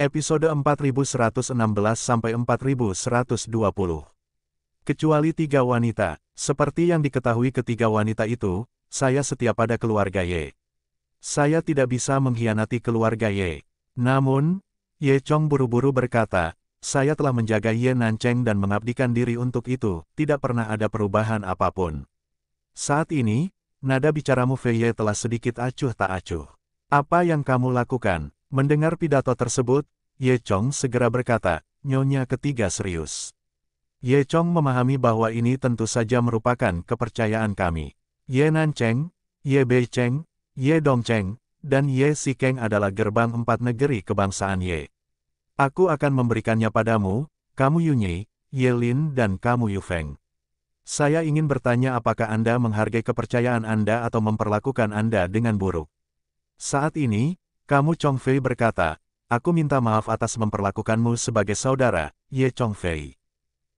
Episode 4116 sampai 4120. Kecuali tiga wanita, seperti yang diketahui ketiga wanita itu, saya setia pada keluarga Ye. Saya tidak bisa mengkhianati keluarga Ye. Namun, Ye Chong buru-buru berkata, saya telah menjaga Ye Nancheng dan mengabdikan diri untuk itu, tidak pernah ada perubahan apapun. Saat ini, nada bicaramu Fei Ye telah sedikit acuh tak acuh. Apa yang kamu lakukan? Mendengar pidato tersebut, Ye Chong segera berkata, Nyonya ketiga serius. Ye Chong memahami bahwa ini tentu saja merupakan kepercayaan kami. Ye Nan Cheng, Ye Bei Cheng, Ye Dong Cheng, dan Ye Si Keng adalah gerbang empat negeri kebangsaan Ye. Aku akan memberikannya padamu, kamu Yunyi, Ye Lin dan kamu Yu Feng. Saya ingin bertanya apakah Anda menghargai kepercayaan Anda atau memperlakukan Anda dengan buruk. Saat ini, kamu Chong Fei berkata, aku minta maaf atas memperlakukanmu sebagai saudara, Ye Chong Fei.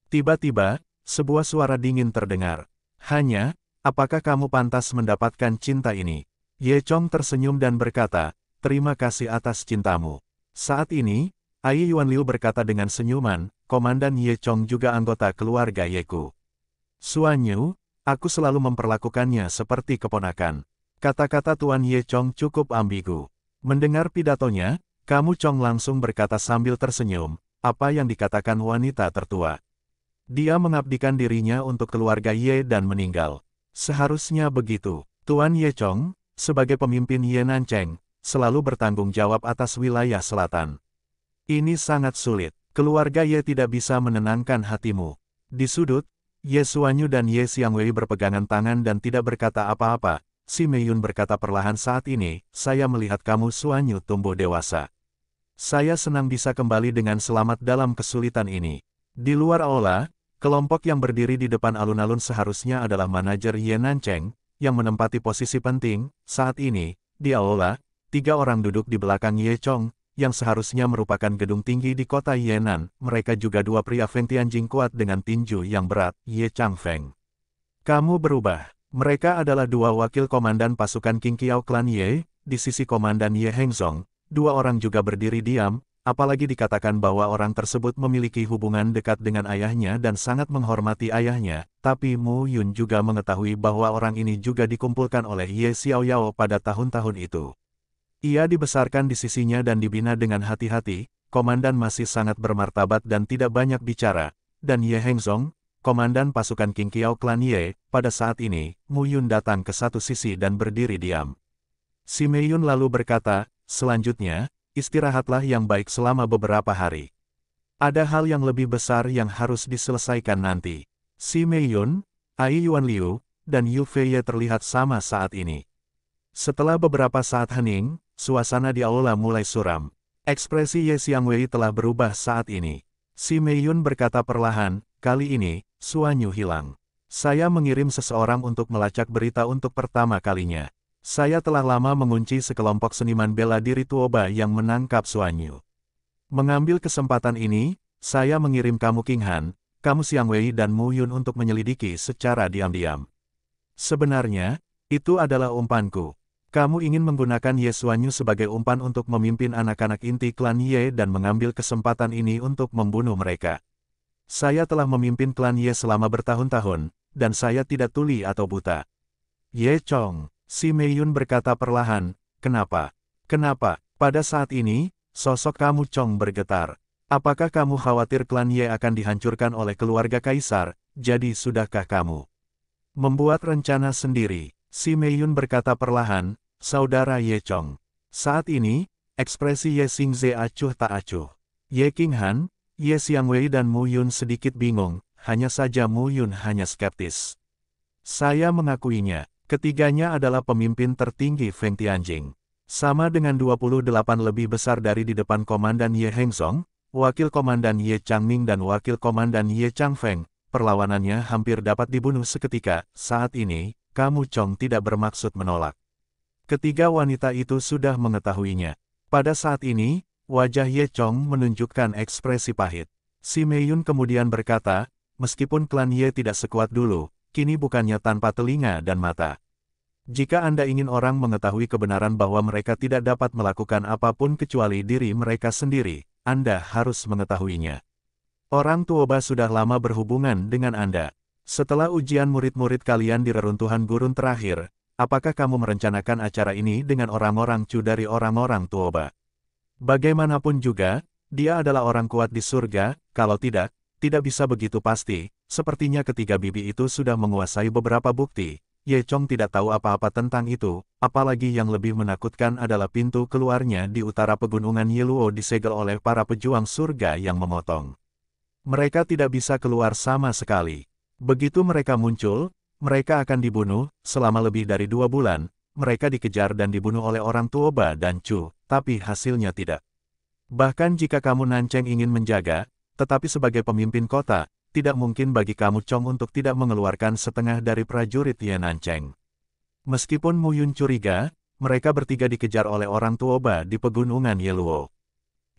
Tiba-tiba, sebuah suara dingin terdengar. Hanya, apakah kamu pantas mendapatkan cinta ini? Ye Chong tersenyum dan berkata, terima kasih atas cintamu. Saat ini, Ai Yuan Liu berkata dengan senyuman, Komandan Ye Chong juga anggota keluarga Ye Ku. Suanyu, aku selalu memperlakukannya seperti keponakan. Kata-kata Tuan Ye Chong cukup ambigu. Mendengar pidatonya, kamu Chong langsung berkata sambil tersenyum, apa yang dikatakan wanita tertua. Dia mengabdikan dirinya untuk keluarga Ye dan meninggal. Seharusnya begitu. Tuan Ye Chong, sebagai pemimpin Ye Cheng, selalu bertanggung jawab atas wilayah selatan. Ini sangat sulit. Keluarga Ye tidak bisa menenangkan hatimu. Di sudut, Ye Suanyu dan Ye Xiangwei berpegangan tangan dan tidak berkata apa-apa, Si Meiyun berkata perlahan saat ini, saya melihat kamu Suanyu tumbuh dewasa. Saya senang bisa kembali dengan selamat dalam kesulitan ini. Di luar aula, kelompok yang berdiri di depan alun-alun seharusnya adalah manajer Ye Nancheng yang menempati posisi penting, saat ini, di aula, tiga orang duduk di belakang Ye Chong, yang seharusnya merupakan gedung tinggi di kota Ye Yenan, mereka juga dua pria Feng Jing kuat dengan tinju yang berat, Ye Chang Feng. Kamu berubah. Mereka adalah dua wakil komandan pasukan King Kiao Clan Ye, di sisi komandan Ye Hengzong, dua orang juga berdiri diam, apalagi dikatakan bahwa orang tersebut memiliki hubungan dekat dengan ayahnya dan sangat menghormati ayahnya, tapi Mu Yun juga mengetahui bahwa orang ini juga dikumpulkan oleh Ye Xiaoyao pada tahun-tahun itu. Ia dibesarkan di sisinya dan dibina dengan hati-hati, komandan masih sangat bermartabat dan tidak banyak bicara, dan Ye Hengzong, komandan pasukan King Kiao Clan Ye, pada saat ini, Mu Yun datang ke satu sisi dan berdiri diam. Si Mei Yun lalu berkata, selanjutnya, istirahatlah yang baik selama beberapa hari. Ada hal yang lebih besar yang harus diselesaikan nanti. Si Mei Yun, Ai Yuan Liu, dan Yu Ye terlihat sama saat ini. Setelah beberapa saat hening, suasana di aula mulai suram. Ekspresi Ye Xiangwei telah berubah saat ini. Si Mei Yun berkata perlahan, kali ini, Suanyu hilang. Saya mengirim seseorang untuk melacak berita untuk pertama kalinya. Saya telah lama mengunci sekelompok seniman bela diri Tuoba yang menangkap Suanyu. Mengambil kesempatan ini, saya mengirim kamu King Han, kamu Siang Wei dan Mu Yun untuk menyelidiki secara diam-diam. Sebenarnya, itu adalah umpanku. Kamu ingin menggunakan Ye Suanyu sebagai umpan untuk memimpin anak-anak inti klan Ye dan mengambil kesempatan ini untuk membunuh mereka. Saya telah memimpin klan Ye selama bertahun-tahun, dan saya tidak tuli atau buta. Ye Chong, si Meiyun berkata perlahan, kenapa? Kenapa? Pada saat ini, sosok kamu Chong bergetar. Apakah kamu khawatir klan Ye akan dihancurkan oleh keluarga Kaisar, jadi sudahkah kamu? Membuat rencana sendiri, si Meiyun berkata perlahan, Saudara Ye Chong. Saat ini, ekspresi Ye Xingze acuh tak acuh. Ye Qinghan, Ye Xiangwei dan Mu Yun sedikit bingung, hanya saja Mu Yun hanya skeptis. Saya mengakuinya, ketiganya adalah pemimpin tertinggi Feng Tianjing. Sama dengan 28 lebih besar dari di depan Komandan Ye Hengzong, Wakil Komandan Ye Changming dan Wakil Komandan Ye Changfeng, perlawanannya hampir dapat dibunuh seketika, saat ini, kamu Chong tidak bermaksud menolak. Ketiga wanita itu sudah mengetahuinya. Pada saat ini, Wajah Ye Chong menunjukkan ekspresi pahit. Si Mei Yun kemudian berkata, meskipun klan Ye tidak sekuat dulu, kini bukannya tanpa telinga dan mata. Jika Anda ingin orang mengetahui kebenaran bahwa mereka tidak dapat melakukan apapun kecuali diri mereka sendiri, Anda harus mengetahuinya. Orang Tuoba sudah lama berhubungan dengan Anda. Setelah ujian murid-murid kalian di reruntuhan gurun terakhir, apakah kamu merencanakan acara ini dengan orang-orang cu dari orang-orang Tuoba? Bagaimanapun juga, dia adalah orang kuat di surga, kalau tidak, tidak bisa begitu pasti, sepertinya ketiga bibi itu sudah menguasai beberapa bukti. Ye Chong tidak tahu apa-apa tentang itu, apalagi yang lebih menakutkan adalah pintu keluarnya di utara pegunungan Yiluo disegel oleh para pejuang surga yang memotong. Mereka tidak bisa keluar sama sekali. Begitu mereka muncul, mereka akan dibunuh, selama lebih dari dua bulan, mereka dikejar dan dibunuh oleh orang Tuoba dan Chu, tapi hasilnya tidak. Bahkan jika kamu Nanceng ingin menjaga, tetapi sebagai pemimpin kota, tidak mungkin bagi kamu Chong untuk tidak mengeluarkan setengah dari prajurit Ye Nanceng. Meskipun Mu Yun curiga, mereka bertiga dikejar oleh orang Tuoba di pegunungan Yeluo.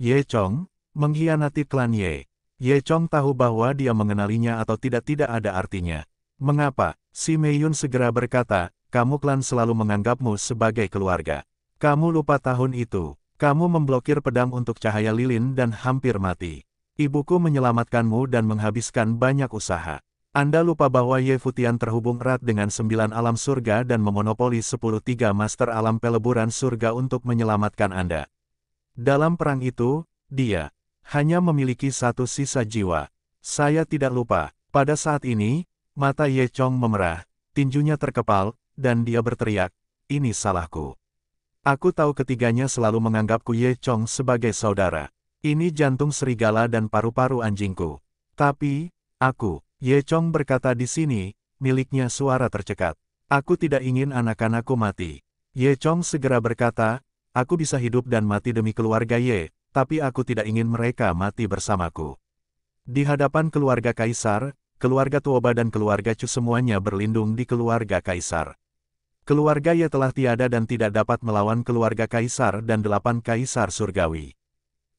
Ye Chong, mengkhianati klan Ye. Ye Chong tahu bahwa dia mengenalinya atau tidak tidak ada artinya. Mengapa? Si Mei Yun segera berkata, kamu klan selalu menganggapmu sebagai keluarga. Kamu lupa tahun itu, kamu memblokir pedang untuk cahaya lilin dan hampir mati. Ibuku menyelamatkanmu dan menghabiskan banyak usaha. Anda lupa bahwa Ye Futian terhubung erat dengan sembilan alam surga dan memonopoli sepuluh tiga master alam peleburan surga untuk menyelamatkan Anda. Dalam perang itu, dia hanya memiliki satu sisa jiwa. Saya tidak lupa, pada saat ini, mata Ye Chong memerah, tinjunya terkepal, dan dia berteriak, ini salahku. Aku tahu ketiganya selalu menganggapku Ye Chong sebagai saudara. Ini jantung serigala dan paru-paru anjingku. Tapi, aku, Ye Chong berkata di sini, miliknya suara tercekat. Aku tidak ingin anak-anakku mati. Ye Chong segera berkata, aku bisa hidup dan mati demi keluarga Ye, tapi aku tidak ingin mereka mati bersamaku. Di hadapan keluarga Kaisar, keluarga Tuoba dan keluarga Chu semuanya berlindung di keluarga Kaisar. Keluarga Ye telah tiada dan tidak dapat melawan keluarga kaisar dan delapan kaisar surgawi.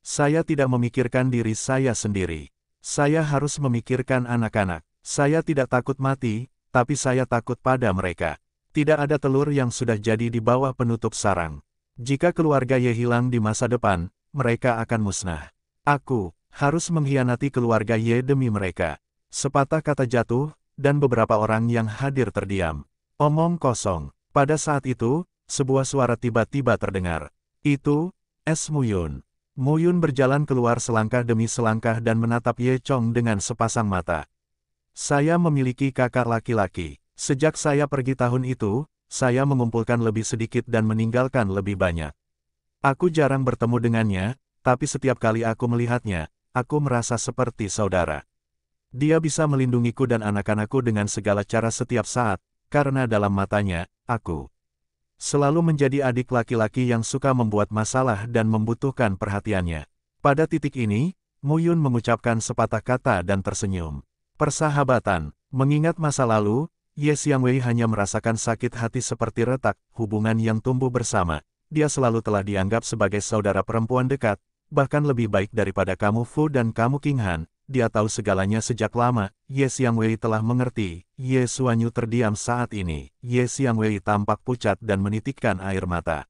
Saya tidak memikirkan diri saya sendiri. Saya harus memikirkan anak-anak. Saya tidak takut mati, tapi saya takut pada mereka. Tidak ada telur yang sudah jadi di bawah penutup sarang. Jika keluarga Ye hilang di masa depan, mereka akan musnah. Aku harus mengkhianati keluarga Ye demi mereka. Sepatah kata jatuh, dan beberapa orang yang hadir terdiam. Omong kosong. Pada saat itu, sebuah suara tiba-tiba terdengar. Itu, Es Muyun. Muyun berjalan keluar selangkah demi selangkah dan menatap Ye Chong dengan sepasang mata. Saya memiliki kakak laki-laki. Sejak saya pergi tahun itu, saya mengumpulkan lebih sedikit dan meninggalkan lebih banyak. Aku jarang bertemu dengannya, tapi setiap kali aku melihatnya, aku merasa seperti saudara. Dia bisa melindungiku dan anak-anakku dengan segala cara setiap saat, karena dalam matanya, aku selalu menjadi adik laki-laki yang suka membuat masalah dan membutuhkan perhatiannya. Pada titik ini, Muyun mengucapkan sepatah kata dan tersenyum. Persahabatan, mengingat masa lalu, Ye Wei hanya merasakan sakit hati seperti retak, hubungan yang tumbuh bersama. Dia selalu telah dianggap sebagai saudara perempuan dekat, bahkan lebih baik daripada kamu Fu dan kamu King Han, dia tahu segalanya sejak lama, Ye Wei telah mengerti, Ye Suanyu terdiam saat ini, Ye Wei tampak pucat dan menitikkan air mata.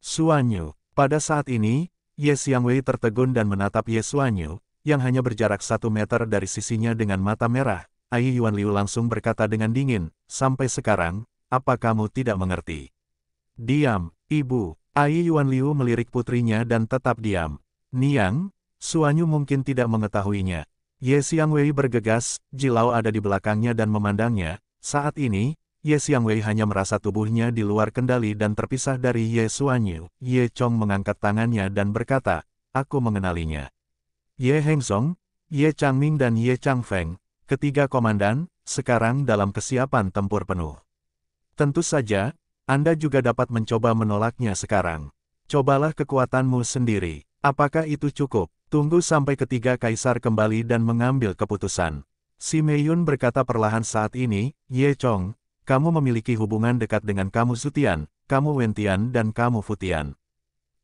Suanyu, pada saat ini, Ye Wei tertegun dan menatap Ye Suanyu, yang hanya berjarak satu meter dari sisinya dengan mata merah, Ai Yuan Liu langsung berkata dengan dingin, sampai sekarang, apa kamu tidak mengerti? Diam, ibu, Ai Yuan Liu melirik putrinya dan tetap diam. Niang, Suanyu mungkin tidak mengetahuinya. Ye Wei bergegas, Jilau ada di belakangnya dan memandangnya. Saat ini, Ye Wei hanya merasa tubuhnya di luar kendali dan terpisah dari Ye Suanyu. Ye Chong mengangkat tangannya dan berkata, aku mengenalinya. Ye Hengzong, Ye Changming dan Ye Changfeng, ketiga komandan, sekarang dalam kesiapan tempur penuh. Tentu saja, Anda juga dapat mencoba menolaknya sekarang. Cobalah kekuatanmu sendiri. Apakah itu cukup? Tunggu sampai ketiga kaisar kembali dan mengambil keputusan. Si Meiyun berkata perlahan saat ini, Ye Chong, kamu memiliki hubungan dekat dengan kamu Sutian, kamu Wentian dan kamu Futian.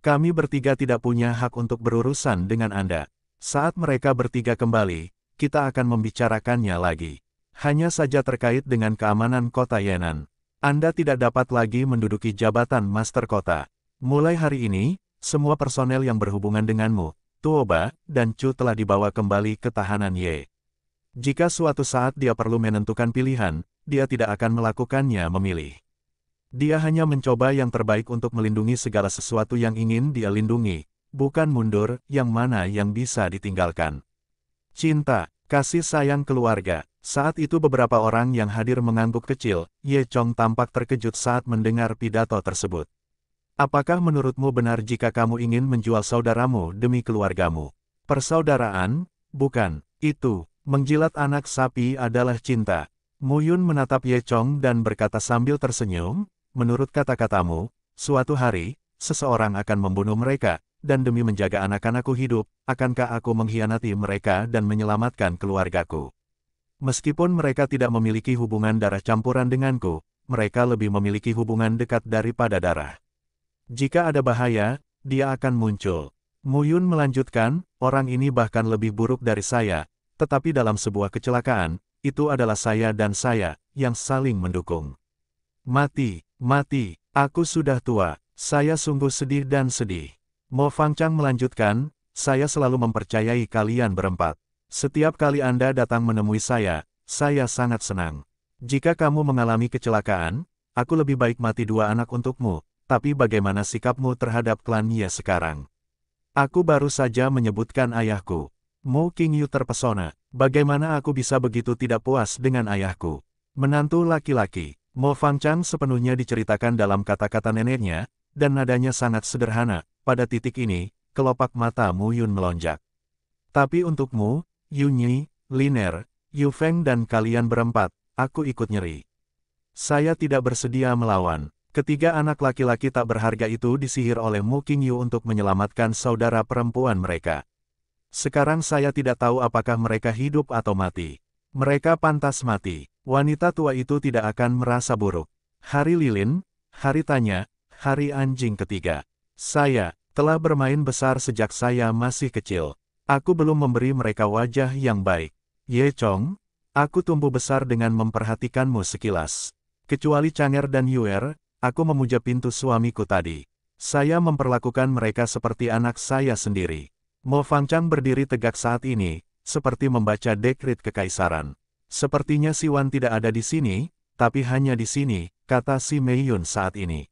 Kami bertiga tidak punya hak untuk berurusan dengan Anda. Saat mereka bertiga kembali, kita akan membicarakannya lagi. Hanya saja terkait dengan keamanan kota Yenan. Anda tidak dapat lagi menduduki jabatan master kota. Mulai hari ini, semua personel yang berhubungan denganmu, Tuoba, dan Chu telah dibawa kembali ke tahanan Ye. Jika suatu saat dia perlu menentukan pilihan, dia tidak akan melakukannya memilih. Dia hanya mencoba yang terbaik untuk melindungi segala sesuatu yang ingin dia lindungi, bukan mundur, yang mana yang bisa ditinggalkan. Cinta, kasih sayang keluarga. Saat itu beberapa orang yang hadir mengangguk kecil, Ye Chong tampak terkejut saat mendengar pidato tersebut. Apakah menurutmu benar jika kamu ingin menjual saudaramu demi keluargamu? Persaudaraan? Bukan, itu, menjilat anak sapi adalah cinta. Muyun menatap Ye Chong dan berkata sambil tersenyum, menurut kata-katamu, suatu hari, seseorang akan membunuh mereka, dan demi menjaga anak-anakku hidup, akankah aku mengkhianati mereka dan menyelamatkan keluargaku? Meskipun mereka tidak memiliki hubungan darah campuran denganku, mereka lebih memiliki hubungan dekat daripada darah. Jika ada bahaya, dia akan muncul. Muyun melanjutkan, orang ini bahkan lebih buruk dari saya, tetapi dalam sebuah kecelakaan, itu adalah saya dan saya, yang saling mendukung. Mati, mati, aku sudah tua, saya sungguh sedih dan sedih. Mo Fangchang melanjutkan, saya selalu mempercayai kalian berempat. Setiap kali Anda datang menemui saya, saya sangat senang. Jika kamu mengalami kecelakaan, aku lebih baik mati dua anak untukmu, tapi bagaimana sikapmu terhadap klan Ye sekarang? Aku baru saja menyebutkan ayahku. Mo King Yu terpesona. Bagaimana aku bisa begitu tidak puas dengan ayahku? Menantu laki-laki, Mo Fang Chang sepenuhnya diceritakan dalam kata-kata neneknya, dan nadanya sangat sederhana. Pada titik ini, kelopak mata Mu Yun melonjak. Tapi untukmu, Yunyi, Liner, Yu Feng dan kalian berempat, aku ikut nyeri. Saya tidak bersedia melawan. Ketiga anak laki-laki tak berharga itu disihir oleh Mu Qingyu untuk menyelamatkan saudara perempuan mereka. Sekarang saya tidak tahu apakah mereka hidup atau mati. Mereka pantas mati. Wanita tua itu tidak akan merasa buruk. Hari lilin, hari tanya, hari anjing ketiga. Saya telah bermain besar sejak saya masih kecil. Aku belum memberi mereka wajah yang baik. Ye Chong, aku tumbuh besar dengan memperhatikanmu sekilas. Kecuali Changer dan Yuer, Aku memuja pintu suamiku tadi. Saya memperlakukan mereka seperti anak saya sendiri. Mo Fangchang berdiri tegak saat ini, seperti membaca dekrit kekaisaran. Sepertinya Si Wan tidak ada di sini, tapi hanya di sini, kata si Mei Yun saat ini.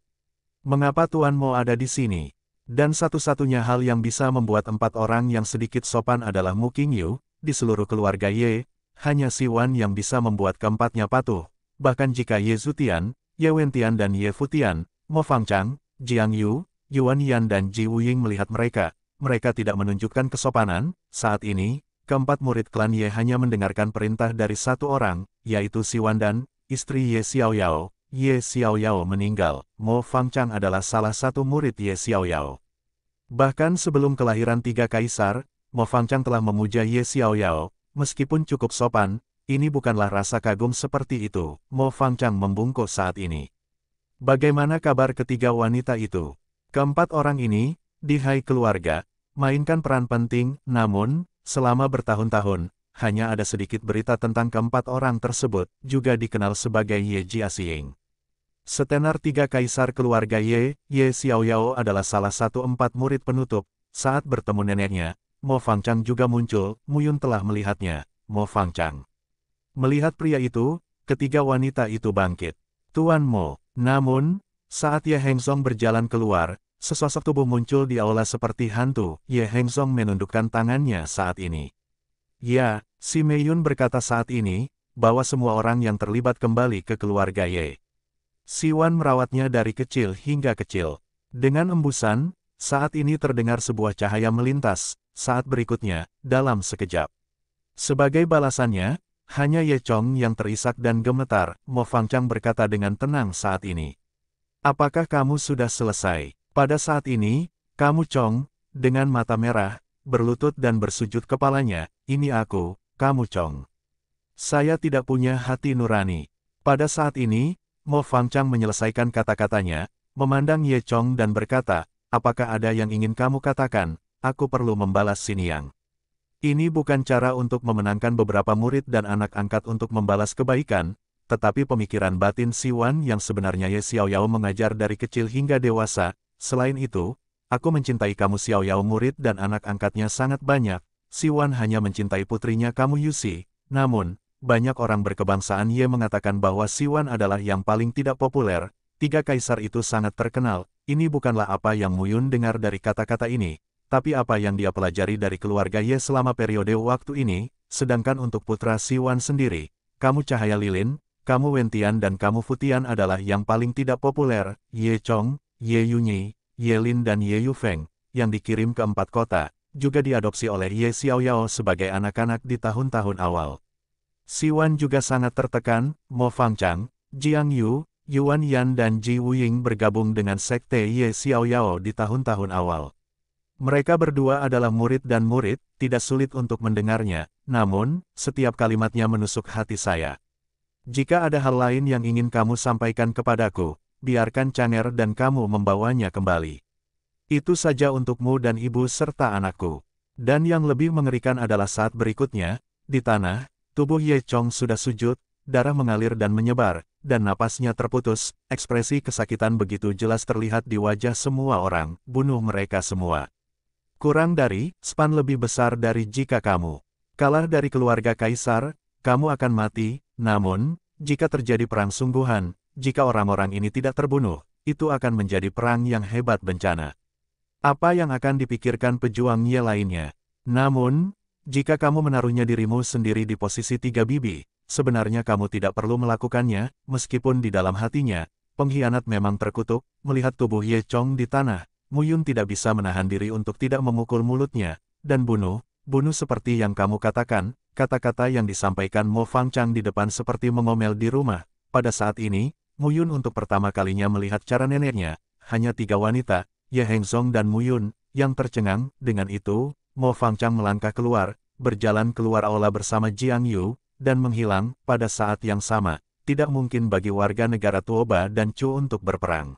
Mengapa Tuan Mo ada di sini? Dan satu-satunya hal yang bisa membuat empat orang yang sedikit sopan adalah Mu Qingyu, di seluruh keluarga Ye, hanya Si Wan yang bisa membuat keempatnya patuh. Bahkan jika Ye Zutian, Ye Wentian dan Ye Futian, Mo Fangchang, Jiang Yu, Yuan Yan dan Ji Wuying melihat mereka. Mereka tidak menunjukkan kesopanan. Saat ini, keempat murid klan Ye hanya mendengarkan perintah dari satu orang, yaitu Si Wandan, istri Ye Xiaoyao. Ye Xiaoyao meninggal. Mo Fangchang adalah salah satu murid Ye Xiaoyao. Bahkan sebelum kelahiran tiga kaisar, Mo Fangchang telah memuja Ye Xiaoyao, meskipun cukup sopan, ini bukanlah rasa kagum seperti itu, Mo Fangchang membungkuk saat ini. Bagaimana kabar ketiga wanita itu? Keempat orang ini, di Hai keluarga, mainkan peran penting, namun, selama bertahun-tahun, hanya ada sedikit berita tentang keempat orang tersebut, juga dikenal sebagai Ye Jiaxing. Setenar tiga kaisar keluarga Ye, Ye Xiaoyao adalah salah satu empat murid penutup. Saat bertemu neneknya, Mo Fangchang juga muncul, Muyun telah melihatnya, Mo Fangchang. Melihat pria itu, ketiga wanita itu bangkit. Tuan Mo. Namun, saat Ye Hengzong berjalan keluar, sesosok tubuh muncul di aula seperti hantu. Ye Hengzong menundukkan tangannya saat ini. Ya, si Mei Yun berkata saat ini, bahwa semua orang yang terlibat kembali ke keluarga Ye. Si Wan merawatnya dari kecil hingga kecil. Dengan embusan, saat ini terdengar sebuah cahaya melintas, saat berikutnya, dalam sekejap. Sebagai balasannya, hanya Ye Chong yang terisak dan gemetar, Mo Chang berkata dengan tenang saat ini. Apakah kamu sudah selesai? Pada saat ini, kamu Chong, dengan mata merah, berlutut dan bersujud kepalanya, ini aku, kamu Chong. Saya tidak punya hati nurani. Pada saat ini, Mo Chang menyelesaikan kata-katanya, memandang Ye Chong dan berkata, apakah ada yang ingin kamu katakan, aku perlu membalas Sin Yang. Ini bukan cara untuk memenangkan beberapa murid dan anak angkat untuk membalas kebaikan, tetapi pemikiran batin Si Wan yang sebenarnya Ye Xiao Yao mengajar dari kecil hingga dewasa. Selain itu, aku mencintai kamu Xiao Yao murid dan anak angkatnya sangat banyak, Si Wan hanya mencintai putrinya kamu Yusi. Namun, banyak orang berkebangsaan Ye mengatakan bahwa Si Wan adalah yang paling tidak populer, tiga kaisar itu sangat terkenal, ini bukanlah apa yang Muyun dengar dari kata-kata ini tapi apa yang dia pelajari dari keluarga Ye selama periode waktu ini, sedangkan untuk putra Si Wan sendiri, kamu Cahaya Lilin, kamu Wentian dan kamu Futian adalah yang paling tidak populer, Ye Chong, Ye Yunyi, Ye Lin dan Ye Yu Feng yang dikirim ke empat kota, juga diadopsi oleh Ye Xiaoyao sebagai anak-anak di tahun-tahun awal. Si Wan juga sangat tertekan, Mo Fangchang, Jiang Yu, Yuan Yan dan Ji Wuying bergabung dengan sekte Ye Xiaoyao di tahun-tahun awal. Mereka berdua adalah murid dan murid, tidak sulit untuk mendengarnya, namun, setiap kalimatnya menusuk hati saya. Jika ada hal lain yang ingin kamu sampaikan kepadaku, biarkan Chaner dan kamu membawanya kembali. Itu saja untukmu dan ibu serta anakku. Dan yang lebih mengerikan adalah saat berikutnya, di tanah, tubuh Ye Chong sudah sujud, darah mengalir dan menyebar, dan napasnya terputus, ekspresi kesakitan begitu jelas terlihat di wajah semua orang, bunuh mereka semua. Kurang dari, span lebih besar dari jika kamu kalah dari keluarga kaisar, kamu akan mati, namun, jika terjadi perang sungguhan, jika orang-orang ini tidak terbunuh, itu akan menjadi perang yang hebat bencana. Apa yang akan dipikirkan pejuang Ye lainnya? Namun, jika kamu menaruhnya dirimu sendiri di posisi tiga bibi, sebenarnya kamu tidak perlu melakukannya, meskipun di dalam hatinya, pengkhianat memang terkutuk, melihat tubuh Ye Chong di tanah, Muyun tidak bisa menahan diri untuk tidak memukul mulutnya, dan bunuh, bunuh seperti yang kamu katakan, kata-kata yang disampaikan Mo Fang Chang di depan seperti mengomel di rumah. Pada saat ini, Muyun untuk pertama kalinya melihat cara neneknya, hanya tiga wanita, Ye Heng Song dan Muyun, yang tercengang, dengan itu, Mo Fang Chang melangkah keluar, berjalan keluar aula bersama Jiang Yu, dan menghilang, pada saat yang sama, tidak mungkin bagi warga negara Tuoba dan Chu untuk berperang.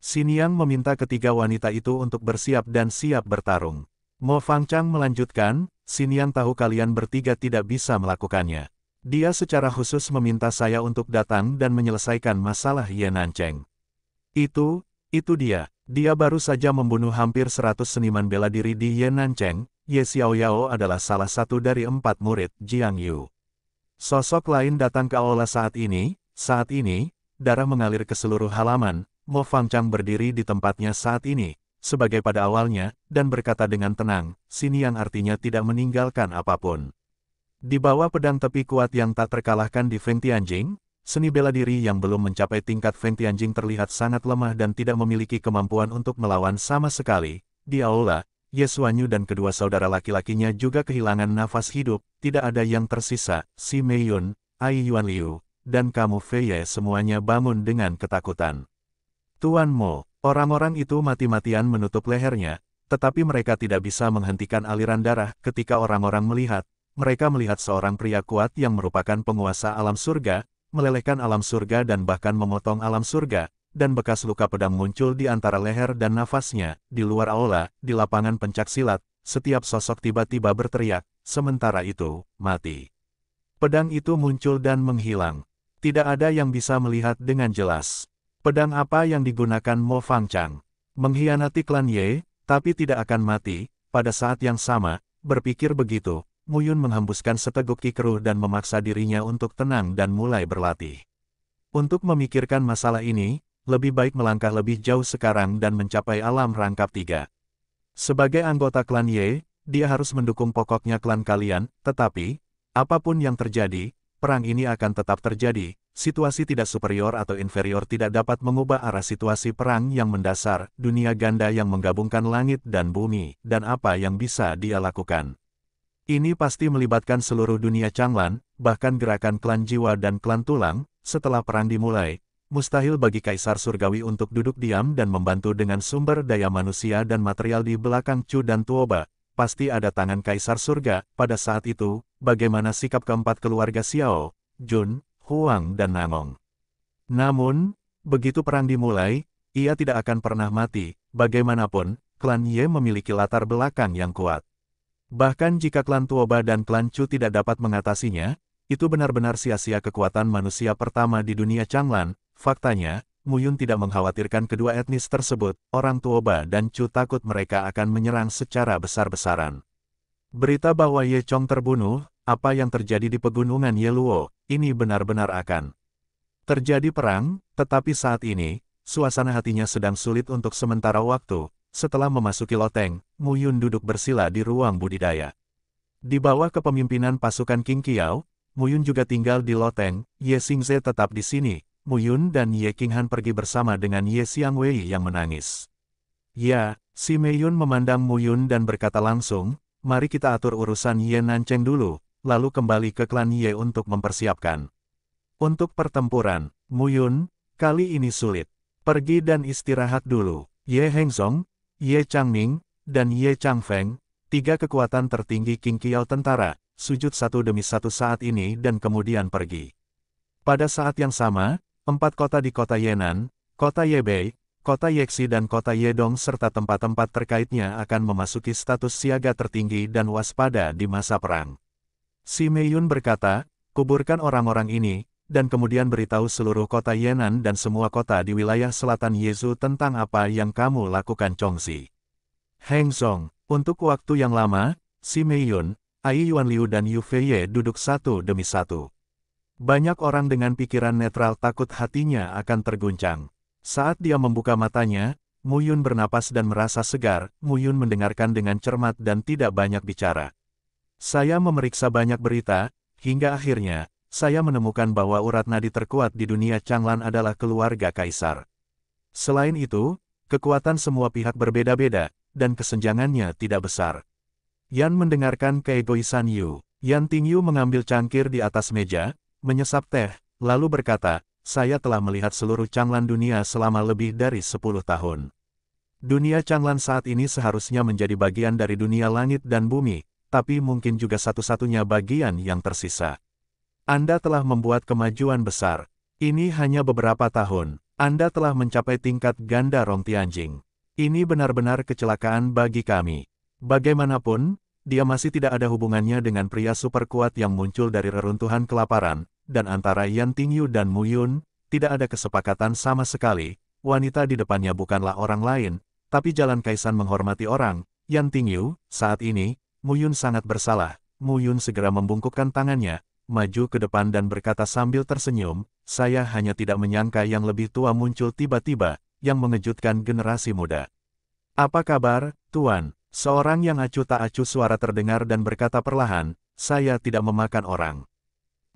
Xinjiang meminta ketiga wanita itu untuk bersiap dan siap bertarung. Mo Fangchang melanjutkan, Xinjiang tahu kalian bertiga tidak bisa melakukannya. Dia secara khusus meminta saya untuk datang dan menyelesaikan masalah Yenan Cheng. Itu, itu dia. Dia baru saja membunuh hampir 100 seniman bela diri di Yenan Cheng. Ye Xiaoyao adalah salah satu dari empat murid Jiang Yu. Sosok lain datang ke aula saat ini, saat ini, darah mengalir ke seluruh halaman, Mo Chang berdiri di tempatnya saat ini, sebagai pada awalnya, dan berkata dengan tenang, sini yang artinya tidak meninggalkan apapun. Di bawah pedang tepi kuat yang tak terkalahkan di Feng Tianjing, seni bela diri yang belum mencapai tingkat Feng Tianjing terlihat sangat lemah dan tidak memiliki kemampuan untuk melawan sama sekali. Di aula, Yesuanyu dan kedua saudara laki-lakinya juga kehilangan nafas hidup, tidak ada yang tersisa, si Mei Yun, Ai Yuan Liu, dan kamu Fei Ye semuanya bangun dengan ketakutan. Tuan Mo, orang-orang itu mati-matian menutup lehernya, tetapi mereka tidak bisa menghentikan aliran darah ketika orang-orang melihat. Mereka melihat seorang pria kuat yang merupakan penguasa alam surga, melelehkan alam surga dan bahkan memotong alam surga, dan bekas luka pedang muncul di antara leher dan nafasnya, di luar aula, di lapangan pencak silat, setiap sosok tiba-tiba berteriak, sementara itu, mati. Pedang itu muncul dan menghilang. Tidak ada yang bisa melihat dengan jelas. Pedang apa yang digunakan Mo Chang? Mengkhianati klan Ye, tapi tidak akan mati, pada saat yang sama, berpikir begitu, Muyun menghembuskan seteguk kikeruh dan memaksa dirinya untuk tenang dan mulai berlatih. Untuk memikirkan masalah ini, lebih baik melangkah lebih jauh sekarang dan mencapai alam rangkap tiga. Sebagai anggota klan Ye, dia harus mendukung pokoknya klan kalian, tetapi, apapun yang terjadi, perang ini akan tetap terjadi, situasi tidak superior atau inferior tidak dapat mengubah arah situasi perang yang mendasar, dunia ganda yang menggabungkan langit dan bumi, dan apa yang bisa dia lakukan. Ini pasti melibatkan seluruh dunia Changlan, bahkan gerakan klan jiwa dan klan tulang, setelah perang dimulai, mustahil bagi Kaisar Surgawi untuk duduk diam dan membantu dengan sumber daya manusia dan material di belakang Chu dan Tuoba, pasti ada tangan Kaisar Surga, pada saat itu, bagaimana sikap keempat keluarga Xiao, Jun, Huang dan Nangong. Namun, begitu perang dimulai, ia tidak akan pernah mati, bagaimanapun, klan Ye memiliki latar belakang yang kuat. Bahkan jika klan Tuoba dan klan Chu tidak dapat mengatasinya, itu benar-benar sia-sia kekuatan manusia pertama di dunia Changlan. Faktanya, Muyun tidak mengkhawatirkan kedua etnis tersebut, orang Tuoba dan Chu takut mereka akan menyerang secara besar-besaran. Berita bahwa Ye Chong terbunuh, apa yang terjadi di pegunungan Ye Luo, ini benar-benar akan terjadi perang, tetapi saat ini, suasana hatinya sedang sulit untuk sementara waktu. Setelah memasuki loteng, Mu Yun duduk bersila di ruang budidaya. Di bawah kepemimpinan pasukan King Qiao, Yun juga tinggal di loteng, Ye Xingze tetap di sini, Mu Yun dan Ye Qinghan pergi bersama dengan Ye Xiangwei yang menangis. Ya, si Mei Yun memandang Mu Yun dan berkata langsung, mari kita atur urusan Ye Nancheng dulu, lalu kembali ke klan Ye untuk mempersiapkan. Untuk pertempuran, Muyun, kali ini sulit. Pergi dan istirahat dulu. Ye Hengzong, Ye Changming, dan Ye Changfeng, tiga kekuatan tertinggi King Qiao tentara, sujud satu demi satu saat ini dan kemudian pergi. Pada saat yang sama, empat kota di kota Yenan, kota Yebei, kota Yeksi dan kota Yedong serta tempat-tempat terkaitnya akan memasuki status siaga tertinggi dan waspada di masa perang. Si Meiyun berkata, kuburkan orang-orang ini, dan kemudian beritahu seluruh kota Yenan dan semua kota di wilayah selatan Yezu tentang apa yang kamu lakukan Chongzi. Heng Zong, untuk waktu yang lama, si Meiyun, Ai Yuan Liu dan Yu Feiye duduk satu demi satu. Banyak orang dengan pikiran netral takut hatinya akan terguncang. Saat dia membuka matanya, Mu Yun bernapas dan merasa segar, Mu Yun mendengarkan dengan cermat dan tidak banyak bicara. Saya memeriksa banyak berita, hingga akhirnya, saya menemukan bahwa urat nadi terkuat di dunia Changlan adalah keluarga kaisar. Selain itu, kekuatan semua pihak berbeda-beda, dan kesenjangannya tidak besar. Yan mendengarkan keegoisan Yu. Yan Tingyu mengambil cangkir di atas meja, menyesap teh, lalu berkata, saya telah melihat seluruh Changlan dunia selama lebih dari 10 tahun. Dunia Changlan saat ini seharusnya menjadi bagian dari dunia langit dan bumi, tapi mungkin juga satu-satunya bagian yang tersisa. Anda telah membuat kemajuan besar. Ini hanya beberapa tahun. Anda telah mencapai tingkat ganda Rong Tianjing. Ini benar-benar kecelakaan bagi kami. Bagaimanapun, dia masih tidak ada hubungannya dengan pria super kuat yang muncul dari reruntuhan kelaparan, dan antara Yan Tingyu dan Mu Yun, tidak ada kesepakatan sama sekali. Wanita di depannya bukanlah orang lain, tapi jalan Kaisan menghormati orang, Yan Tingyu, saat ini, Muyun sangat bersalah. Muyun segera membungkukkan tangannya, maju ke depan dan berkata sambil tersenyum, saya hanya tidak menyangka yang lebih tua muncul tiba-tiba, yang mengejutkan generasi muda. Apa kabar, Tuan? Seorang yang acuh tak acuh suara terdengar dan berkata perlahan, saya tidak memakan orang.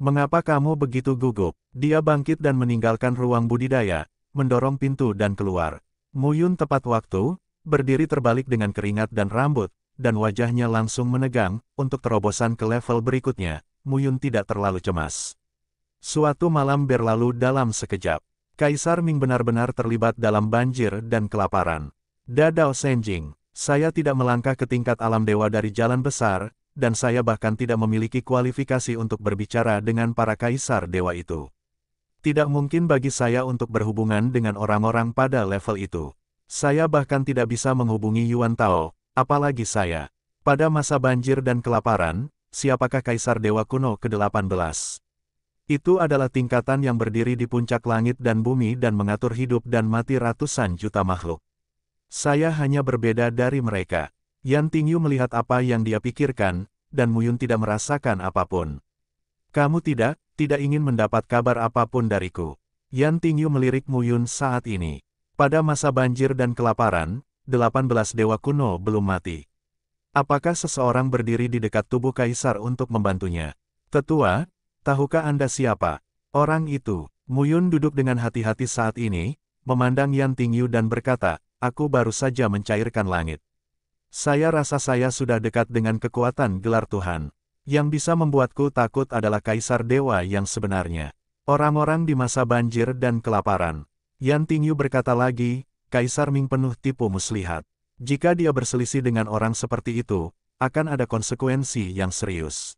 Mengapa kamu begitu gugup? Dia bangkit dan meninggalkan ruang budidaya, mendorong pintu dan keluar. Muyun tepat waktu, berdiri terbalik dengan keringat dan rambut, dan wajahnya langsung menegang, untuk terobosan ke level berikutnya, Muyun tidak terlalu cemas. Suatu malam berlalu dalam sekejap. Kaisar Ming benar-benar terlibat dalam banjir dan kelaparan. Dadao Senjing, saya tidak melangkah ke tingkat alam dewa dari jalan besar, dan saya bahkan tidak memiliki kualifikasi untuk berbicara dengan para kaisar dewa itu. Tidak mungkin bagi saya untuk berhubungan dengan orang-orang pada level itu. Saya bahkan tidak bisa menghubungi Yuan Tao, Apalagi saya. Pada masa banjir dan kelaparan, siapakah Kaisar Dewa Kuno ke-18? Itu adalah tingkatan yang berdiri di puncak langit dan bumi dan mengatur hidup dan mati ratusan juta makhluk. Saya hanya berbeda dari mereka. Yan Tingyu melihat apa yang dia pikirkan, dan Muyun tidak merasakan apapun. Kamu tidak, tidak ingin mendapat kabar apapun dariku. Yan Tingyu melirik Muyun saat ini. Pada masa banjir dan kelaparan, 18 dewa kuno belum mati. Apakah seseorang berdiri di dekat tubuh kaisar untuk membantunya? Tetua, tahukah Anda siapa? Orang itu, Muyun duduk dengan hati-hati saat ini, memandang Yan Tingyu dan berkata, aku baru saja mencairkan langit. Saya rasa saya sudah dekat dengan kekuatan gelar Tuhan. Yang bisa membuatku takut adalah kaisar dewa yang sebenarnya. Orang-orang di masa banjir dan kelaparan. Yan Tingyu berkata lagi, Kaisar Ming penuh tipu muslihat. Jika dia berselisih dengan orang seperti itu, akan ada konsekuensi yang serius.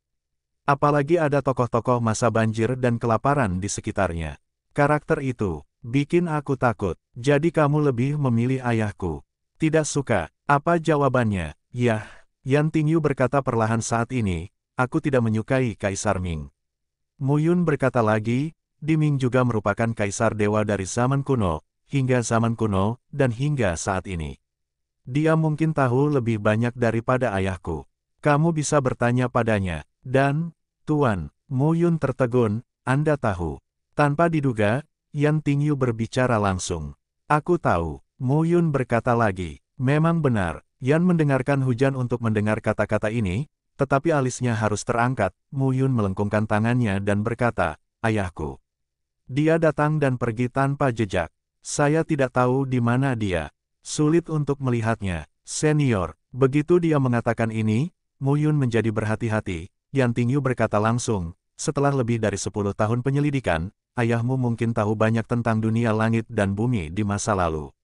Apalagi ada tokoh-tokoh masa banjir dan kelaparan di sekitarnya. Karakter itu, bikin aku takut, jadi kamu lebih memilih ayahku. Tidak suka, apa jawabannya? Yah, Yan Tingyu berkata perlahan saat ini, aku tidak menyukai Kaisar Ming. Muyun berkata lagi, Diming juga merupakan kaisar dewa dari zaman kuno, hingga zaman kuno, dan hingga saat ini. Dia mungkin tahu lebih banyak daripada ayahku. Kamu bisa bertanya padanya, dan, Tuan, Muyun tertegun, Anda tahu. Tanpa diduga, Yan Tingyu berbicara langsung. Aku tahu, Muyun berkata lagi, memang benar, Yan mendengarkan hujan untuk mendengar kata-kata ini, tetapi alisnya harus terangkat, Muyun melengkungkan tangannya dan berkata, Ayahku. Dia datang dan pergi tanpa jejak. Saya tidak tahu di mana dia. Sulit untuk melihatnya. Senior, begitu dia mengatakan ini, Mu Yun menjadi berhati-hati. Yan Tingyu berkata langsung, setelah lebih dari 10 tahun penyelidikan, ayahmu mungkin tahu banyak tentang dunia langit dan bumi di masa lalu.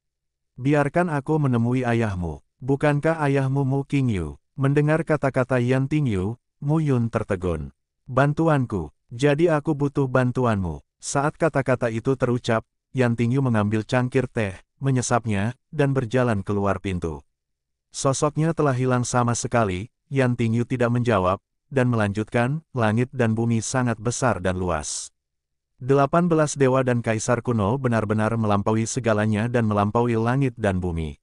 Biarkan aku menemui ayahmu. Bukankah ayahmu Mu Qingyu? Mendengar kata-kata Yan Tingyu, Mu Yun tertegun. Bantuanku, jadi aku butuh bantuanmu. Saat kata-kata itu terucap, Yan Tingyu mengambil cangkir teh, menyesapnya, dan berjalan keluar pintu. Sosoknya telah hilang sama sekali, Yan Tingyu tidak menjawab, dan melanjutkan, langit dan bumi sangat besar dan luas. Delapan belas dewa dan kaisar kuno benar-benar melampaui segalanya dan melampaui langit dan bumi.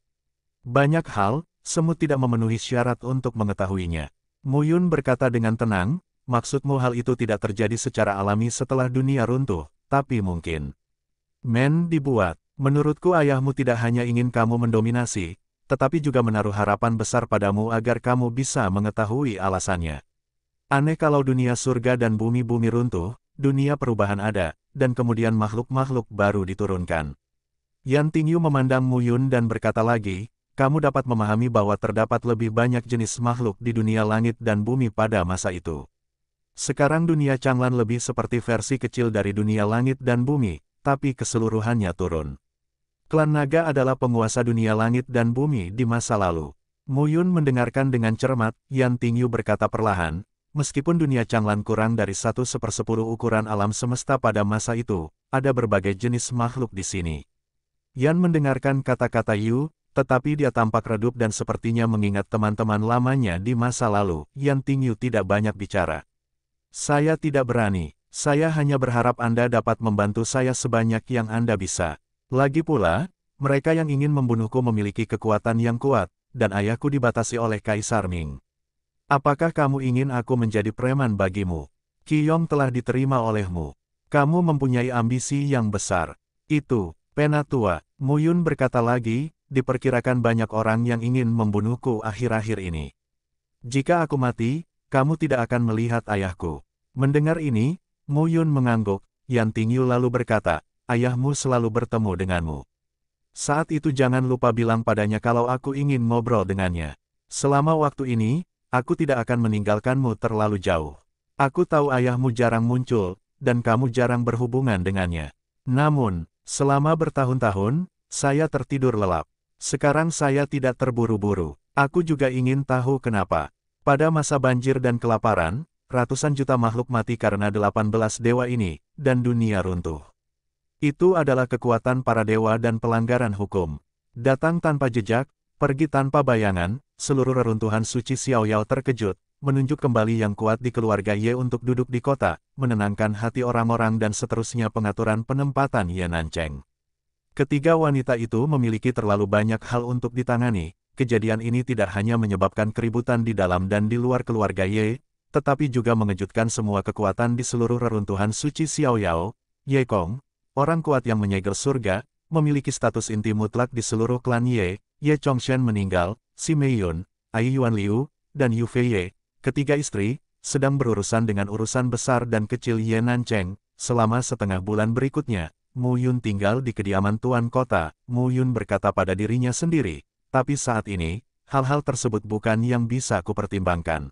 Banyak hal, semut tidak memenuhi syarat untuk mengetahuinya. Muyun berkata dengan tenang, maksudmu hal itu tidak terjadi secara alami setelah dunia runtuh, tapi mungkin. Men dibuat. Menurutku ayahmu tidak hanya ingin kamu mendominasi, tetapi juga menaruh harapan besar padamu agar kamu bisa mengetahui alasannya. Aneh kalau dunia surga dan bumi-bumi runtuh, dunia perubahan ada, dan kemudian makhluk-makhluk baru diturunkan. Yan Tingyu memandang Mu Yun dan berkata lagi, kamu dapat memahami bahwa terdapat lebih banyak jenis makhluk di dunia langit dan bumi pada masa itu. Sekarang dunia Changlan lebih seperti versi kecil dari dunia langit dan bumi, tapi keseluruhannya turun. Klan naga adalah penguasa dunia langit dan bumi di masa lalu. Muyun mendengarkan dengan cermat, Yan Tingyu berkata perlahan, meskipun dunia Changlan kurang dari satu sepersepuluh ukuran alam semesta pada masa itu, ada berbagai jenis makhluk di sini. Yan mendengarkan kata-kata Yu, tetapi dia tampak redup dan sepertinya mengingat teman-teman lamanya di masa lalu, Yan Tingyu tidak banyak bicara. Saya tidak berani, saya hanya berharap Anda dapat membantu saya sebanyak yang Anda bisa. Lagi pula, mereka yang ingin membunuhku memiliki kekuatan yang kuat, dan ayahku dibatasi oleh Kaisar Ming. Apakah kamu ingin aku menjadi preman bagimu? Kiyong telah diterima olehmu. Kamu mempunyai ambisi yang besar. Itu, Penatua, Muyun berkata lagi, diperkirakan banyak orang yang ingin membunuhku akhir-akhir ini. Jika aku mati, kamu tidak akan melihat ayahku. Mendengar ini, Yun mengangguk, Yan Tingyu lalu berkata, ayahmu selalu bertemu denganmu. Saat itu jangan lupa bilang padanya kalau aku ingin ngobrol dengannya. Selama waktu ini, aku tidak akan meninggalkanmu terlalu jauh. Aku tahu ayahmu jarang muncul, dan kamu jarang berhubungan dengannya. Namun, selama bertahun-tahun, saya tertidur lelap. Sekarang saya tidak terburu-buru. Aku juga ingin tahu kenapa. Pada masa banjir dan kelaparan, ratusan juta makhluk mati karena 18 dewa ini, dan dunia runtuh. Itu adalah kekuatan para dewa dan pelanggaran hukum. Datang tanpa jejak, pergi tanpa bayangan, seluruh reruntuhan suci Xiao Yao terkejut, menunjuk kembali yang kuat di keluarga Ye untuk duduk di kota, menenangkan hati orang-orang dan seterusnya pengaturan penempatan Ye Nancheng. Ketiga wanita itu memiliki terlalu banyak hal untuk ditangani, kejadian ini tidak hanya menyebabkan keributan di dalam dan di luar keluarga Ye, tetapi juga mengejutkan semua kekuatan di seluruh reruntuhan suci Xiao Yao, Ye Kong, orang kuat yang menyegel surga, memiliki status inti mutlak di seluruh klan Ye, Ye Chongshen meninggal, Si Mei Yun, Ai Yuan Liu, dan Yu Fei Ye, ketiga istri, sedang berurusan dengan urusan besar dan kecil Ye Nancheng, selama setengah bulan berikutnya. Mu Yun tinggal di kediaman tuan kota, Mu Yun berkata pada dirinya sendiri, tapi saat ini, hal-hal tersebut bukan yang bisa kupertimbangkan.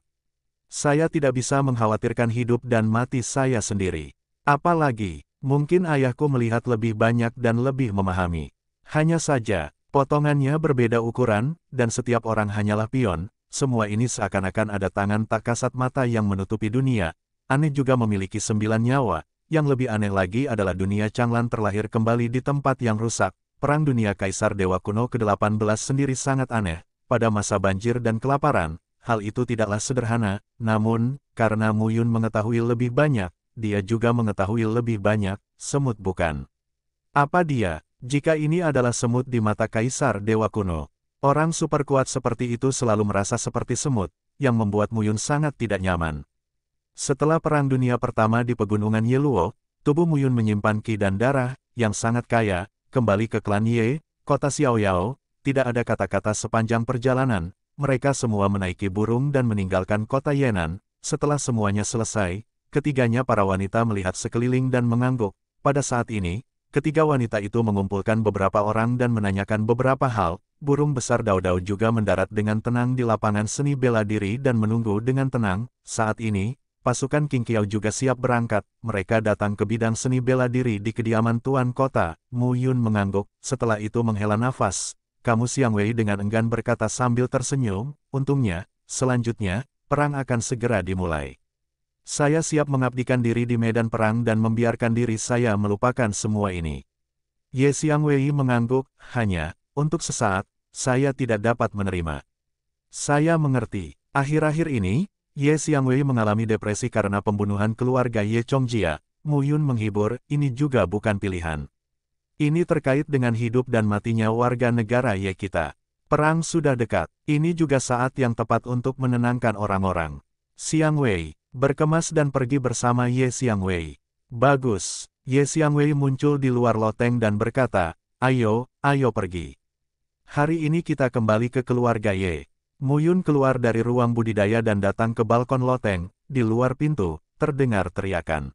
Saya tidak bisa mengkhawatirkan hidup dan mati saya sendiri. Apalagi, mungkin ayahku melihat lebih banyak dan lebih memahami. Hanya saja, potongannya berbeda ukuran, dan setiap orang hanyalah pion, semua ini seakan-akan ada tangan tak kasat mata yang menutupi dunia. Aneh juga memiliki sembilan nyawa, yang lebih aneh lagi adalah dunia Changlan terlahir kembali di tempat yang rusak. Perang dunia Kaisar Dewa Kuno ke-18 sendiri sangat aneh, pada masa banjir dan kelaparan, hal itu tidaklah sederhana, namun, karena Muyun mengetahui lebih banyak, dia juga mengetahui lebih banyak, semut bukan. Apa dia, jika ini adalah semut di mata Kaisar Dewa Kuno? Orang super kuat seperti itu selalu merasa seperti semut, yang membuat Muyun sangat tidak nyaman. Setelah Perang Dunia Pertama di Pegunungan Yeluo, tubuh Muyun menyimpan ki dan darah, yang sangat kaya, kembali ke klan Ye, kota Xiaoyao, tidak ada kata-kata sepanjang perjalanan, mereka semua menaiki burung dan meninggalkan kota Yenan. Setelah semuanya selesai, ketiganya para wanita melihat sekeliling dan mengangguk. Pada saat ini, ketiga wanita itu mengumpulkan beberapa orang dan menanyakan beberapa hal. Burung besar Daudau juga mendarat dengan tenang di lapangan seni bela diri dan menunggu dengan tenang. Saat ini, pasukan King Kiao juga siap berangkat. Mereka datang ke bidang seni bela diri di kediaman Tuan Kota. Mu Yun mengangguk, setelah itu menghela nafas kamu Siang Wei dengan enggan berkata sambil tersenyum, untungnya, selanjutnya, perang akan segera dimulai. Saya siap mengabdikan diri di medan perang dan membiarkan diri saya melupakan semua ini. Ye Siang Wei mengangguk, hanya, untuk sesaat, saya tidak dapat menerima. Saya mengerti. Akhir-akhir ini, Ye Siang Wei mengalami depresi karena pembunuhan keluarga Ye Chong Jia. Mu Yun menghibur, ini juga bukan pilihan. Ini terkait dengan hidup dan matinya warga negara ya kita. Perang sudah dekat, ini juga saat yang tepat untuk menenangkan orang-orang. Siang Wei, berkemas dan pergi bersama Ye Siang Wei. Bagus, Ye Siang Wei muncul di luar loteng dan berkata, ayo, ayo pergi. Hari ini kita kembali ke keluarga Ye. Muyun keluar dari ruang budidaya dan datang ke balkon loteng, di luar pintu, terdengar teriakan.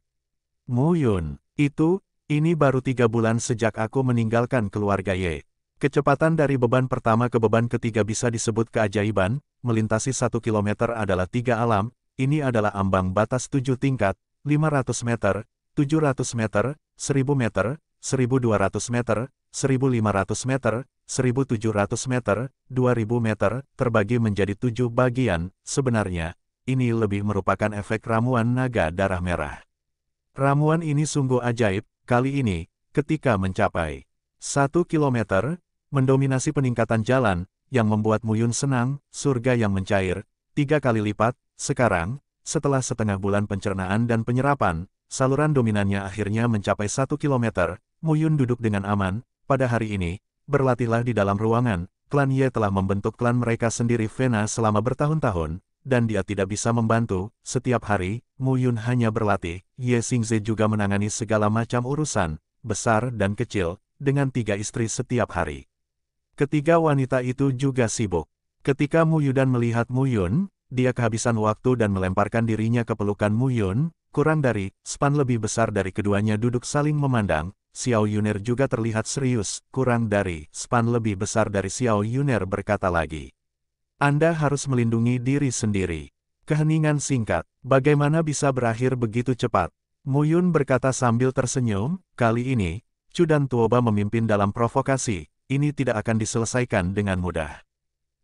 Muyun, itu, ini baru tiga bulan sejak aku meninggalkan keluarga Ye. Kecepatan dari beban pertama ke beban ketiga bisa disebut keajaiban, melintasi satu kilometer adalah tiga alam, ini adalah ambang batas tujuh tingkat, 500 meter, 700 meter, 1000 meter, 1200 meter, 1500 meter, 1700 meter, 2000 meter, terbagi menjadi tujuh bagian, sebenarnya, ini lebih merupakan efek ramuan naga darah merah. Ramuan ini sungguh ajaib, Kali ini, ketika mencapai 1 km, mendominasi peningkatan jalan, yang membuat Muyun senang, surga yang mencair, tiga kali lipat, sekarang, setelah setengah bulan pencernaan dan penyerapan, saluran dominannya akhirnya mencapai 1 km, Muyun duduk dengan aman, pada hari ini, berlatihlah di dalam ruangan, klan Ye telah membentuk klan mereka sendiri Vena selama bertahun-tahun, dan dia tidak bisa membantu. Setiap hari, Mu Yun hanya berlatih, Ye Xingze juga menangani segala macam urusan, besar dan kecil, dengan tiga istri setiap hari. Ketiga wanita itu juga sibuk. Ketika Mu Yudan melihat Mu Yun, dia kehabisan waktu dan melemparkan dirinya ke pelukan Mu Yun, kurang dari, span lebih besar dari keduanya duduk saling memandang, Xiao Yuner juga terlihat serius, kurang dari, span lebih besar dari Xiao Yuner berkata lagi. Anda harus melindungi diri sendiri. Keheningan singkat, bagaimana bisa berakhir begitu cepat? Muyun berkata sambil tersenyum, kali ini, Cudan dan Tuoba memimpin dalam provokasi, ini tidak akan diselesaikan dengan mudah.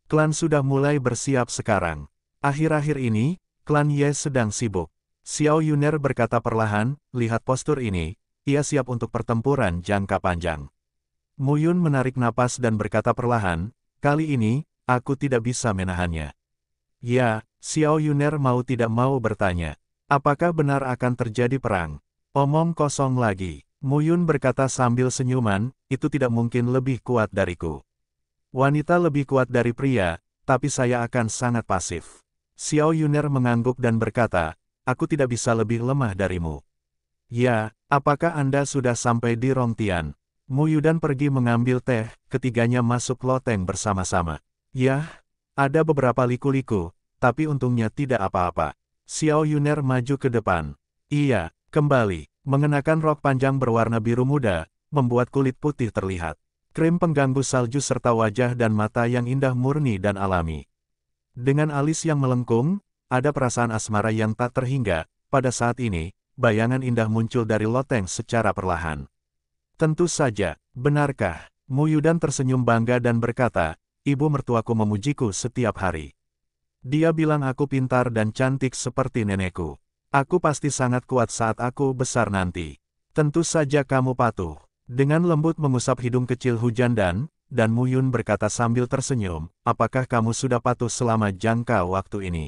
Klan sudah mulai bersiap sekarang. Akhir-akhir ini, klan Ye sedang sibuk. Xiao Yuner berkata perlahan, lihat postur ini, ia siap untuk pertempuran jangka panjang. Muyun menarik napas dan berkata perlahan, kali ini, Aku tidak bisa menahannya. Ya, Xiao Yuner mau tidak mau bertanya. Apakah benar akan terjadi perang? Omong kosong lagi. Mu Yun berkata sambil senyuman, itu tidak mungkin lebih kuat dariku. Wanita lebih kuat dari pria, tapi saya akan sangat pasif. Xiao Yuner mengangguk dan berkata, aku tidak bisa lebih lemah darimu. Ya, apakah Anda sudah sampai di Rongtian? Mu Muyudan pergi mengambil teh, ketiganya masuk loteng bersama-sama. Yah, ada beberapa liku-liku, tapi untungnya tidak apa-apa. Xiao Yuner maju ke depan. Iya, kembali, mengenakan rok panjang berwarna biru muda, membuat kulit putih terlihat. Krim pengganggu salju serta wajah dan mata yang indah murni dan alami. Dengan alis yang melengkung, ada perasaan asmara yang tak terhingga, pada saat ini, bayangan indah muncul dari loteng secara perlahan. Tentu saja, benarkah? Muyudan tersenyum bangga dan berkata, ibu mertuaku memujiku setiap hari. Dia bilang aku pintar dan cantik seperti nenekku. Aku pasti sangat kuat saat aku besar nanti. Tentu saja kamu patuh. Dengan lembut mengusap hidung kecil hujan dan, dan Muyun berkata sambil tersenyum, apakah kamu sudah patuh selama jangka waktu ini?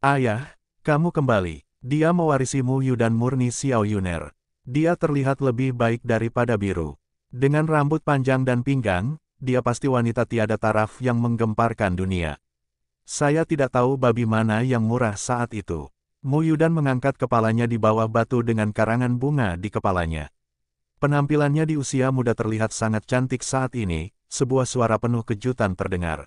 Ayah, kamu kembali. Dia mewarisi Muyu dan Murni Xiao Yuner. Dia terlihat lebih baik daripada biru. Dengan rambut panjang dan pinggang, dia pasti wanita tiada taraf yang menggemparkan dunia. Saya tidak tahu babi mana yang murah saat itu. Muyudan mengangkat kepalanya di bawah batu dengan karangan bunga di kepalanya. Penampilannya di usia muda terlihat sangat cantik saat ini, sebuah suara penuh kejutan terdengar.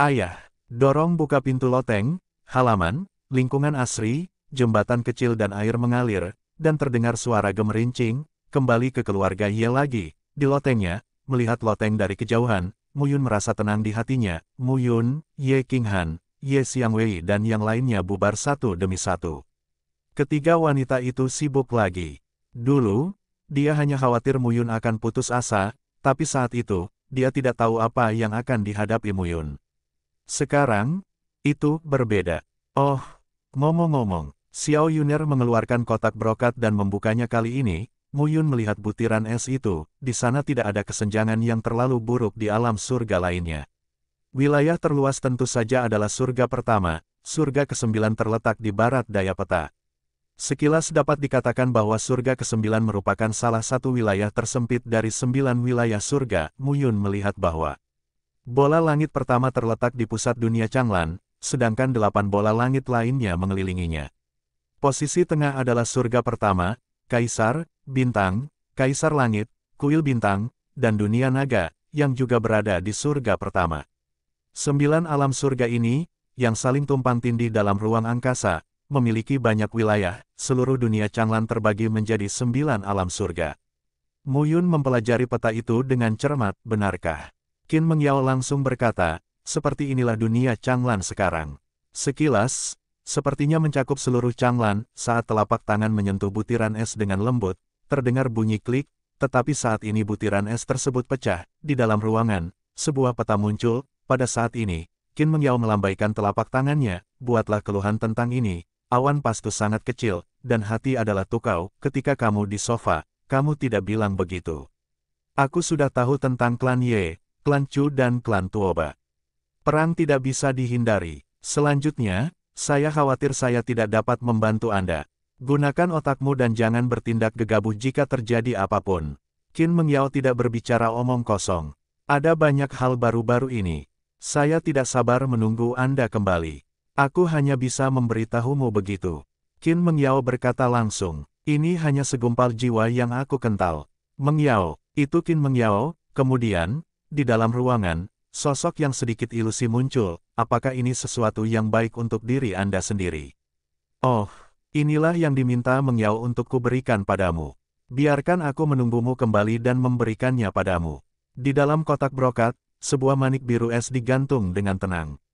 Ayah, dorong buka pintu loteng, halaman, lingkungan asri, jembatan kecil dan air mengalir, dan terdengar suara gemerincing, kembali ke keluarga Ye lagi, di lotengnya, Melihat Loteng dari kejauhan, Muyun merasa tenang di hatinya. Muyun, Ye Qinghan, Ye Xiangwei dan yang lainnya bubar satu demi satu. Ketiga wanita itu sibuk lagi. Dulu, dia hanya khawatir Muyun akan putus asa, tapi saat itu, dia tidak tahu apa yang akan dihadapi Muyun. Sekarang, itu berbeda. Oh, ngomong-ngomong, Xiao Yuner mengeluarkan kotak brokat dan membukanya kali ini, Yun melihat butiran es itu, di sana tidak ada kesenjangan yang terlalu buruk di alam surga lainnya. Wilayah terluas tentu saja adalah surga pertama, surga kesembilan terletak di barat daya peta. Sekilas dapat dikatakan bahwa surga kesembilan merupakan salah satu wilayah tersempit dari sembilan wilayah surga, Yun melihat bahwa bola langit pertama terletak di pusat dunia Changlan, sedangkan delapan bola langit lainnya mengelilinginya. Posisi tengah adalah surga pertama, Kaisar, Bintang, Kaisar Langit, Kuil Bintang, dan Dunia Naga, yang juga berada di surga pertama. Sembilan alam surga ini, yang saling tumpang tindih dalam ruang angkasa, memiliki banyak wilayah, seluruh dunia Changlan terbagi menjadi sembilan alam surga. Muyun mempelajari peta itu dengan cermat, benarkah? Qin Mengyao langsung berkata, seperti inilah dunia Changlan sekarang. Sekilas, Sepertinya mencakup seluruh Changlan, saat telapak tangan menyentuh butiran es dengan lembut, terdengar bunyi klik, tetapi saat ini butiran es tersebut pecah, di dalam ruangan, sebuah peta muncul, pada saat ini, Qin Mengyao melambaikan telapak tangannya, buatlah keluhan tentang ini, awan pastu sangat kecil, dan hati adalah tukau, ketika kamu di sofa, kamu tidak bilang begitu. Aku sudah tahu tentang klan Ye, klan Chu dan klan Tuoba. Perang tidak bisa dihindari. Selanjutnya, saya khawatir saya tidak dapat membantu Anda. Gunakan otakmu dan jangan bertindak gegabah jika terjadi apapun. Qin Mengyao tidak berbicara omong kosong. Ada banyak hal baru-baru ini. Saya tidak sabar menunggu Anda kembali. Aku hanya bisa memberitahumu begitu. Qin Mengyao berkata langsung, ini hanya segumpal jiwa yang aku kental. Mengyao, itu Qin Mengyao, kemudian, di dalam ruangan, Sosok yang sedikit ilusi muncul, apakah ini sesuatu yang baik untuk diri Anda sendiri? Oh, inilah yang diminta Mengyao untuk kuberikan padamu. Biarkan aku menunggumu kembali dan memberikannya padamu. Di dalam kotak brokat, sebuah manik biru es digantung dengan tenang.